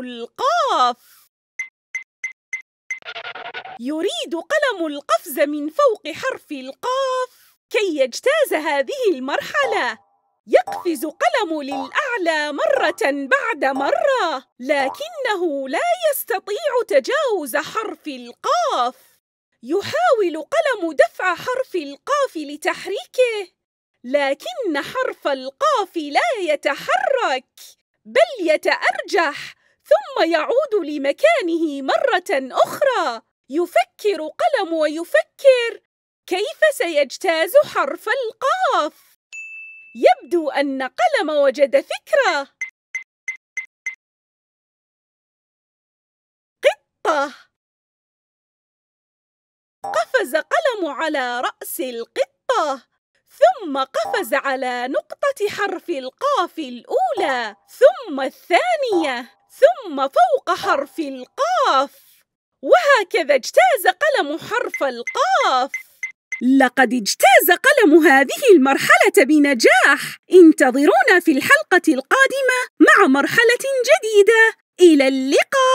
القاف يريد قلم القفز من فوق حرف القاف كي يجتاز هذه المرحلة يقفز قلم للأعلى مرة بعد مرة لكنه لا يستطيع تجاوز حرف القاف يحاول قلم دفع حرف القاف لتحريكه لكن حرف القاف لا يتحرك بل يتأرجح ثم يعود لمكانه مرة أخرى يفكر قلم ويفكر كيف سيجتاز حرف القاف يبدو أن قلم وجد فكرة قطة قفز قلم على رأس القطة ثم قفز على نقطة حرف القاف الأولى ثم الثانية ثم فوق حرف القاف وهكذا اجتاز قلم حرف القاف لقد اجتاز قلم هذه المرحلة بنجاح انتظرونا في الحلقة القادمة مع مرحلة جديدة إلى اللقاء